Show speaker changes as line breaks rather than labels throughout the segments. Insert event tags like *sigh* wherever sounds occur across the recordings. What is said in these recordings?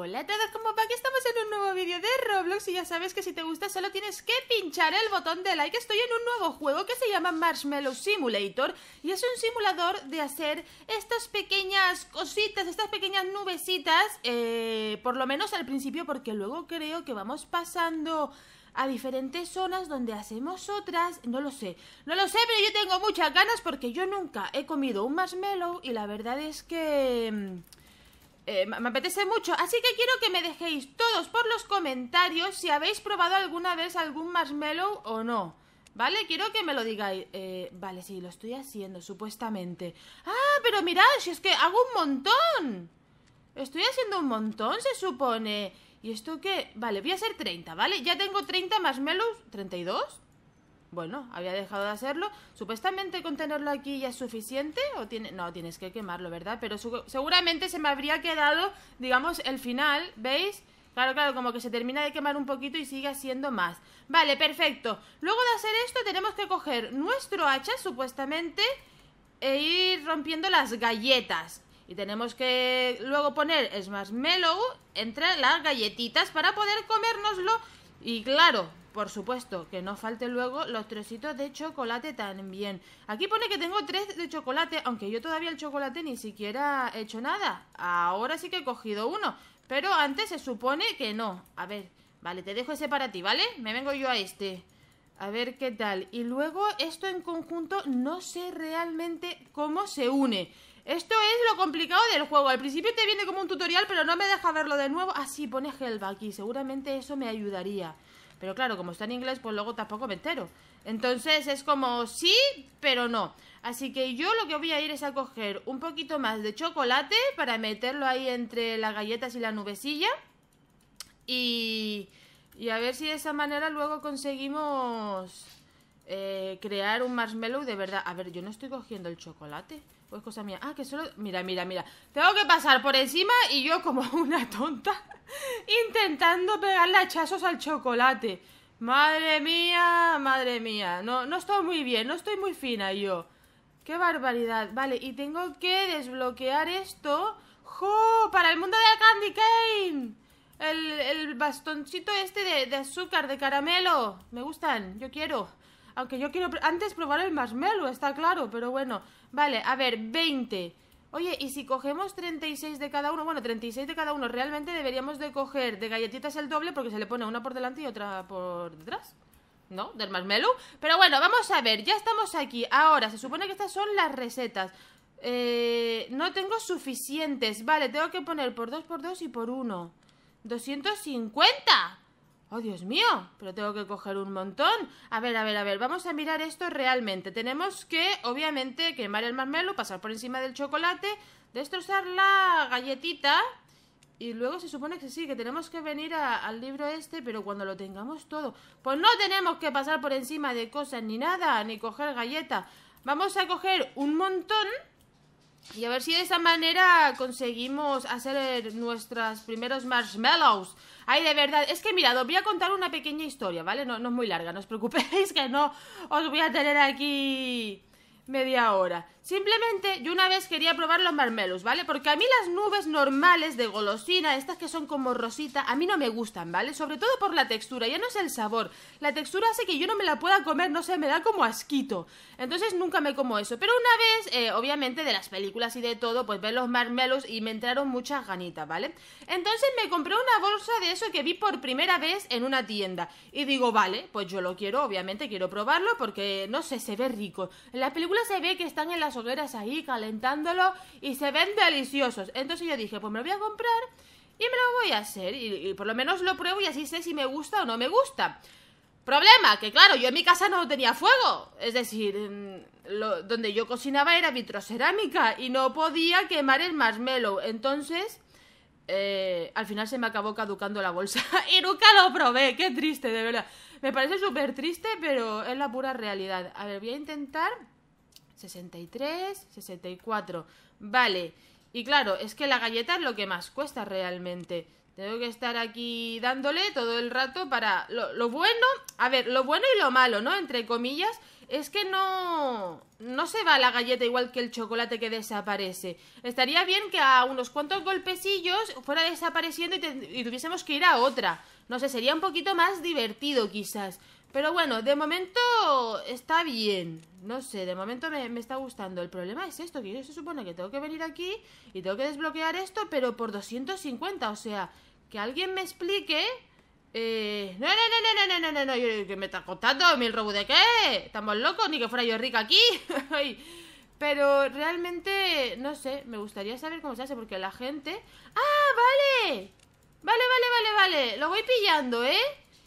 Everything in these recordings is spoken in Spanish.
Hola a todos, ¿cómo va? Aquí estamos en un nuevo vídeo de Roblox y ya sabes que si te gusta solo tienes que pinchar el botón de like. Estoy en un nuevo juego que se llama Marshmallow Simulator y es un simulador de hacer estas pequeñas cositas, estas pequeñas nubecitas, eh, por lo menos al principio porque luego creo que vamos pasando a diferentes zonas donde hacemos otras, no lo sé, no lo sé, pero yo tengo muchas ganas porque yo nunca he comido un marshmallow y la verdad es que... Mm, eh, me apetece mucho. Así que quiero que me dejéis todos por los comentarios si habéis probado alguna vez algún marshmallow o no. ¿Vale? Quiero que me lo digáis. Eh, vale, sí, lo estoy haciendo, supuestamente. Ah, pero mirad, si es que hago un montón. Estoy haciendo un montón, se supone. ¿Y esto qué? Vale, voy a hacer 30, ¿vale? Ya tengo 30 marshmallows. ¿32? Bueno, había dejado de hacerlo. Supuestamente con tenerlo aquí ya es suficiente. O tiene... No, tienes que quemarlo, ¿verdad? Pero seguramente se me habría quedado, digamos, el final, ¿veis? Claro, claro, como que se termina de quemar un poquito y sigue haciendo más. Vale, perfecto. Luego de hacer esto tenemos que coger nuestro hacha, supuestamente, e ir rompiendo las galletas. Y tenemos que luego poner Smash Mellow entre las galletitas para poder comérnoslo. Y claro, por supuesto, que no falte luego los trocitos de chocolate también. Aquí pone que tengo tres de chocolate, aunque yo todavía el chocolate ni siquiera he hecho nada. Ahora sí que he cogido uno, pero antes se supone que no. A ver, vale, te dejo ese para ti, ¿vale? Me vengo yo a este. A ver qué tal. Y luego esto en conjunto no sé realmente cómo se une. Esto es lo complicado del juego. Al principio te viene como un tutorial, pero no me deja verlo de nuevo. Así ah, pone Helva aquí. Seguramente eso me ayudaría. Pero claro, como está en inglés, pues luego tampoco me entero. Entonces es como sí, pero no. Así que yo lo que voy a ir es a coger un poquito más de chocolate para meterlo ahí entre las galletas y la nubecilla. Y, y a ver si de esa manera luego conseguimos eh, crear un marshmallow de verdad. A ver, yo no estoy cogiendo el chocolate. O es cosa mía. Ah, que solo... Mira, mira, mira. Tengo que pasar por encima y yo como *laughs* una tonta intentando pegarle hachazos al chocolate. Madre mía, madre mía. No, no estoy muy bien, no estoy muy fina yo. ¡Qué barbaridad! Vale, y tengo que desbloquear esto. ¡Jo! ¡Para el mundo de Candy Cane! El, bastoncito este de azúcar, de caramelo. Me gustan, yo quiero. Aunque yo quiero antes probar el marshmallow, está claro, pero bueno. Vale, a ver, 20. Oye, y si cogemos 36 de cada uno, bueno, 36 de cada uno, realmente deberíamos de coger de galletitas el doble porque se le pone una por delante y otra por detrás. ¿No? Del marshmallow. Pero bueno, vamos a ver, ya estamos aquí. Ahora, se supone que estas son las recetas. Eh, no tengo suficientes. Vale, tengo que poner por 2, por 2 y por 1. 250. ¡Oh, Dios mío! Pero tengo que coger un montón. A ver, a ver, a ver, vamos a mirar esto realmente. Tenemos que, obviamente, quemar el marmelo, pasar por encima del chocolate, destrozar la galletita. Y luego se supone que sí, que tenemos que venir al libro este, pero cuando lo tengamos todo. Pues no tenemos que pasar por encima de cosas ni nada, ni coger galleta. Vamos a coger un montón y a ver si de esa manera conseguimos hacer eh, nuestros primeros marshmallows. Ay, de verdad, es que mirad, os voy a contar una pequeña historia, ¿vale? No, no es muy larga, no os preocupéis *laughs* que no os voy a tener aquí media hora. Simplemente yo una vez quería probar los marmelos, ¿vale? Porque a mí las nubes normales de golosina, estas que son como rosita, a mí no me gustan, ¿vale? Sobre todo por la textura, ya no es el sabor. La textura hace que yo no me la pueda comer, no sé, me da como asquito. Entonces nunca me como eso. Pero una vez, eh, obviamente, de las películas y de todo, pues ver los marmelos y me entraron muchas ganitas, ¿vale? Entonces me compré una bolsa de eso que vi por primera vez en una tienda. Y digo, vale, pues yo lo quiero, obviamente, quiero probarlo porque, no sé, se ve rico. En las películas se ve que están en las hogueras ahí calentándolo y se ven deliciosos. Entonces yo dije, pues me lo voy a comprar y me lo voy a hacer y, por lo menos lo pruebo y así sé si me gusta o no me gusta. Problema, que claro, yo en mi casa no tenía fuego. Es decir, mm, donde yo cocinaba era vitrocerámica y no podía quemar el marshmallow. Entonces, eh, al final se me acabó caducando la bolsa *laughs* y nunca lo probé. Qué triste, de verdad. Me parece súper triste, pero es la pura realidad. A ver, voy a intentar 63, 64. Vale. Y claro, es que la galleta es lo que más cuesta realmente. Tengo que estar aquí dándole todo el rato para... Lo, bueno, a ver, lo bueno y lo malo, ¿no? Entre comillas, es que no... No se va la galleta igual que el chocolate que desaparece. Estaría bien que a unos cuantos golpecillos fuera desapareciendo y tuviésemos que ir a otra. No sé, sería un poquito más divertido quizás. Pero bueno, de momento está bien. No sé, de momento me, está gustando. El problema es esto, que yo se supone que tengo que venir aquí y tengo que desbloquear esto, pero por 250. O sea, que alguien me explique... Eh, no, no, no, no, no, no, no, no, no, que me está contando mil robo de qué. Estamos locos, ni que fuera yo rica aquí. *laughs* pero realmente, no sé, me gustaría saber cómo se hace, porque la gente... ¡Ah, vale! Vale, vale, vale, vale. Lo voy pillando, ¿eh?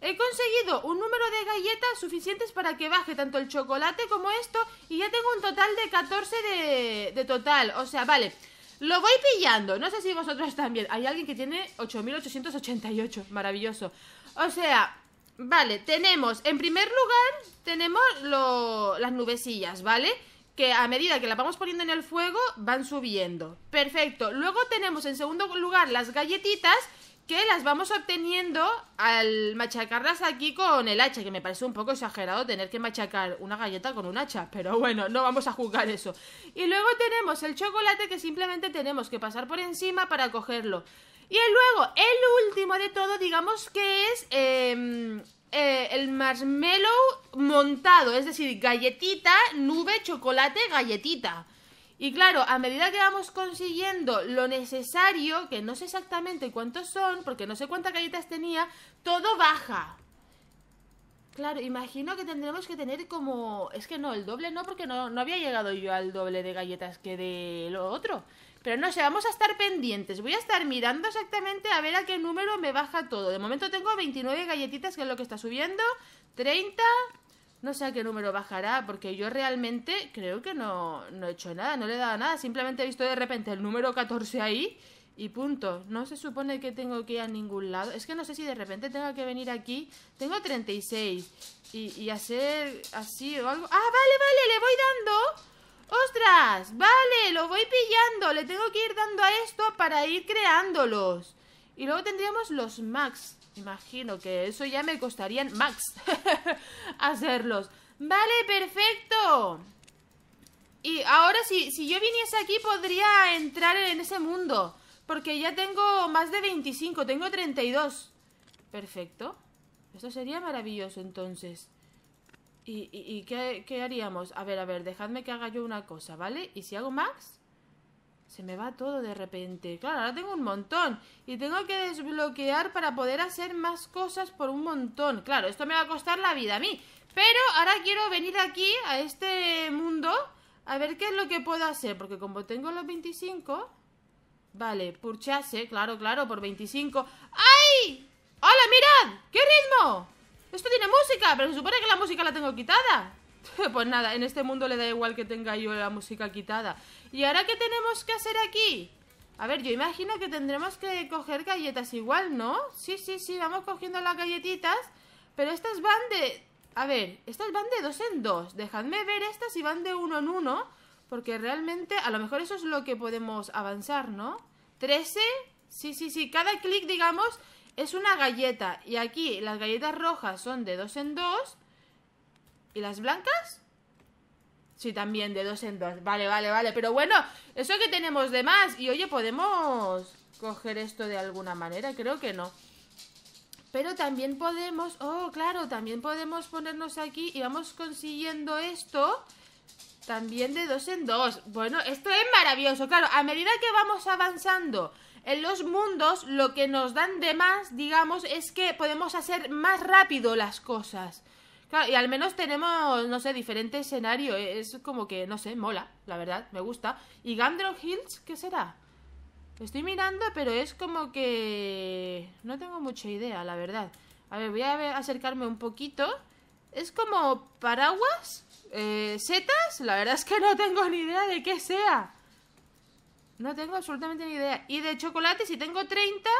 He conseguido un número de galletas suficientes para que baje tanto el chocolate como esto y ya tengo un total de 14 de, total. O sea, vale. Lo voy pillando. No sé si vosotros también. Hay alguien que tiene 8.888. Maravilloso. O sea, vale. Tenemos, en primer lugar, tenemos las nubecillas, ¿vale? Que a medida que las vamos poniendo en el fuego, van subiendo. Perfecto. Luego tenemos, en segundo lugar, las galletitas que las vamos obteniendo al machacarlas aquí con el hacha, que me parece un poco exagerado tener que machacar una galleta con un hacha, pero bueno, no vamos a juzgar eso. Y luego tenemos el chocolate que simplemente tenemos que pasar por encima para cogerlo. Y luego, el último de todo, digamos que es em, eh, el marshmallow montado, es decir, galletita, nube, chocolate, galletita. Y claro, a medida que vamos consiguiendo lo necesario, que no sé exactamente cuántos son, porque no sé cuántas galletas tenía, todo baja. Claro, imagino que tendremos que tener como... Es que no, el doble no, porque no, no había llegado yo al doble de galletas que de lo otro. Pero no sé, vamos a estar pendientes. Voy a estar mirando exactamente a ver a qué número me baja todo. De momento tengo 29 galletitas, que es lo que está subiendo. 30, no sé a qué número bajará, porque yo realmente creo que no, no he hecho nada, no le he dado nada, simplemente he visto de repente el número 14 ahí y punto. No se supone que tengo que ir a ningún lado. Es que no sé si de repente tengo que venir aquí. Tengo 36. Y, y hacer así o algo. ¡Ah, vale, vale! ¡Le voy dando! ¡Ostras! ¡Vale! ¡Lo voy pillando! Le tengo que ir dando a esto para ir creándolos. Y luego tendríamos los max. Imagino que eso ya me costaría max *laughs* hacerlos. Vale, perfecto. Y ahora si, si yo viniese aquí podría entrar en ese mundo. Porque ya tengo más de 25, tengo 32. Perfecto. Eso sería maravilloso entonces. ¿Y, qué, qué haríamos? A ver, a ver, dejadme que haga yo una cosa, ¿vale? ¿Y si hago max? Se me va todo de repente. Claro, ahora tengo un montón. Y tengo que desbloquear para poder hacer más cosas por un montón. Claro, esto me va a costar la vida a mí. Pero ahora quiero venir aquí, a este mundo, a ver qué es lo que puedo hacer. Porque como tengo los 25... Vale, purchase, claro, claro, por 25. ¡Ay! ¡Hola, mirad! ¡Qué ritmo! Esto tiene música, pero se supone que la música la tengo quitada. *laughs* Pues nada, en este mundo le da igual que tenga yo la música quitada. ¿Y ahora qué tenemos que hacer aquí? A ver, yo imagino que tendremos que coger galletas igual, ¿no? Sí, sí, sí, vamos cogiendo las galletitas. Pero estas van de... A ver, estas van de dos en dos. Dejadme ver estas y van de uno en uno. Porque realmente, a lo mejor eso es lo que podemos avanzar, ¿no? 13. Sí, sí, sí. Cada clic, digamos, es una galleta. Y aquí las galletas rojas son de dos en dos. ¿Y las blancas? Sí, también, de dos en dos. Vale, vale, vale. Pero bueno, eso que tenemos de más. Y oye, ¿podemos coger esto de alguna manera? Creo que no. Pero también podemos... Oh, claro, también podemos ponernos aquí y vamos consiguiendo esto... También de dos en dos. Bueno, esto es maravilloso. Claro, a medida que vamos avanzando en los mundos, lo que nos dan de más, digamos, es que podemos hacer más rápido las cosas y al menos tenemos, no sé, diferente escenario. E, es como que, no sé, mola, la verdad, me gusta. ¿Y Gandro Hills qué será? Estoy mirando, pero es como que... No tengo mucha idea, la verdad. A ver, voy a acercarme un poquito. Es como paraguas, eh, setas. La verdad es que no tengo ni idea de qué sea. No tengo absolutamente ni idea. Y de chocolate, si tengo 30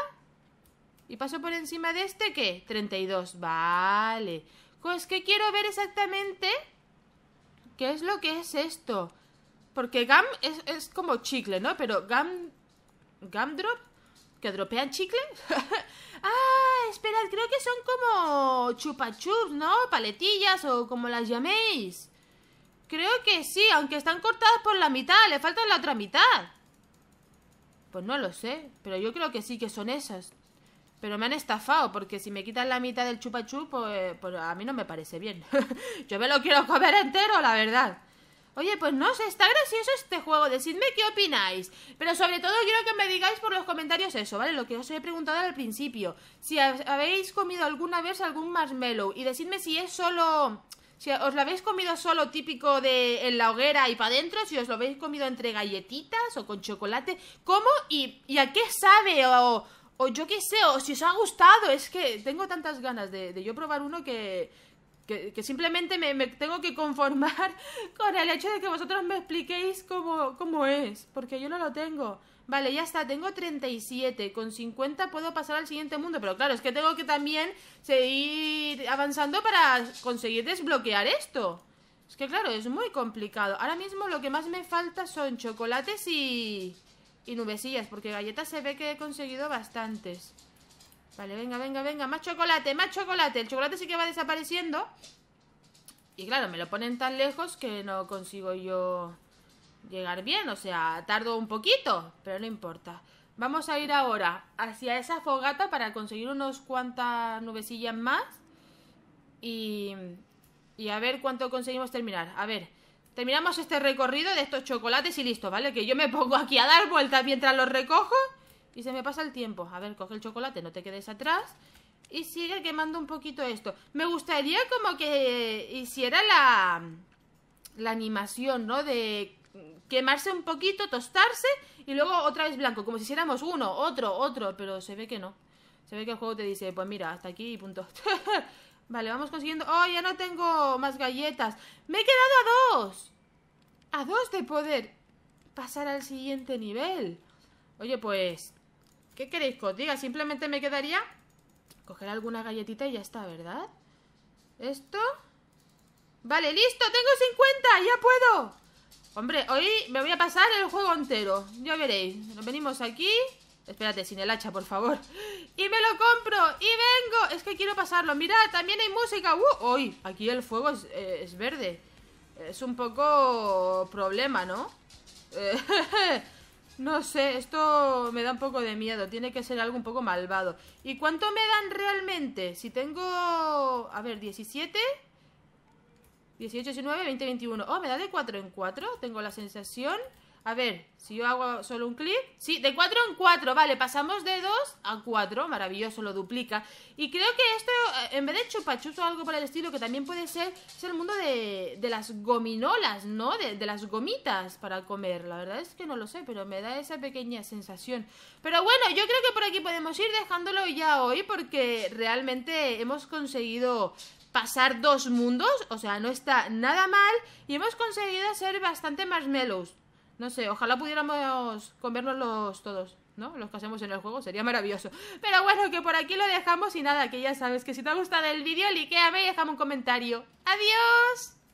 y paso por encima de este, ¿qué? 32. Vale. Pues que quiero ver exactamente qué es lo que es esto. Porque gum es, como chicle, ¿no? Pero gum... ¿Gumdrop? ¿Que dropean chicle? *laughs* ah, esperad, creo que son como chupachups, ¿no? Paletillas o como las llaméis. Creo que sí, aunque están cortadas por la mitad, le falta la otra mitad. Pues no lo sé, pero yo creo que sí que son esas. Pero me han estafado, porque si me quitan la mitad del chupa pues, pues, a mí no me parece bien. *laughs* Yo me lo quiero comer entero, la verdad. Oye, pues no sé, está gracioso este juego, decidme qué opináis. Pero sobre todo quiero que me digáis por los comentarios eso, ¿vale? Lo que os he preguntado al principio. Si habéis comido alguna vez algún marshmallow y decidme si es solo... Si os lo habéis comido solo típico de en la hoguera y para adentro, si os lo habéis comido entre galletitas o con chocolate, ¿cómo y, y a qué sabe o, o yo qué sé, o si os ha gustado. Es que tengo tantas ganas de, yo probar uno que, que, simplemente me, tengo que conformar *laughs* con el hecho de que vosotros me expliquéis cómo, cómo es. Porque yo no lo tengo. Vale, ya está, tengo 37. Con 50 puedo pasar al siguiente mundo. Pero claro, es que tengo que también seguir avanzando para conseguir desbloquear esto. Es que claro, es muy complicado. Ahora mismo lo que más me falta son chocolates y... Y nubecillas, porque galletas se ve que he conseguido bastantes. Vale, venga, venga, venga. Más chocolate, más chocolate. El chocolate sí que va desapareciendo. Y claro, me lo ponen tan lejos que no consigo yo llegar bien. O sea, tardo un poquito, pero no importa. Vamos a ir ahora hacia esa fogata para conseguir unos cuantas nubecillas más. Y, y a ver cuánto conseguimos terminar. A ver, Terminamos este recorrido de estos chocolates y listo, ¿vale? Que yo me pongo aquí a dar vueltas mientras los recojo y se me pasa el tiempo. A ver, coge el chocolate, no te quedes atrás. Y sigue quemando un poquito esto. Me gustaría como que hiciera la, la animación, ¿no? De quemarse un poquito, tostarse y luego otra vez blanco. Como si hiciéramos uno, otro, otro, pero se ve que no. Se ve que el juego te dice, pues mira, hasta aquí y punto. *laughs* Vale, vamos consiguiendo... ¡Oh, ya no tengo más galletas! ¡Me he quedado a dos! A dos de poder pasar al siguiente nivel. Oye, pues... ¿Qué queréis que os diga? Simplemente me quedaría... Coger alguna galletita y ya está, ¿verdad? Esto... Vale, listo, tengo 50, ya puedo Hombre, hoy me voy a pasar el juego entero Ya veréis, nos venimos aquí Espérate, sin el hacha, por favor. Y me lo compro, y vengo. Es que quiero pasarlo. Mira, también hay música. Uh, ¡Uy! Aquí el fuego eh, es, verde. Es un poco problema, ¿no? Eh, *laughs* no sé, esto me da un poco de miedo. Tiene que ser algo un poco malvado. ¿Y cuánto me dan realmente? Si tengo... A ver, 17... 18, 19, 20, 21. Oh, me da de 4 en 4. Tengo la sensación... A ver, si yo hago solo un clic. Sí, de 4 en 4, vale, pasamos de 2 a 4, maravilloso, lo duplica. Y creo que esto, eh, en vez de chupachus o algo por el estilo, que también puede ser, es el mundo de, las gominolas, ¿no? De, las gomitas para comer. La verdad es que no lo sé, pero me da esa pequeña sensación. Pero bueno, yo creo que por aquí podemos ir dejándolo ya hoy, porque realmente hemos conseguido pasar dos mundos, o sea, no está nada mal, y hemos conseguido hacer bastante más no sé, ojalá pudiéramos comérnoslos todos, ¿no? Los que hacemos en el juego, sería maravilloso. Pero bueno, que por aquí lo dejamos y nada, que ya sabes que si te ha gustado el vídeo, likeame y déjame un comentario. ¡Adiós!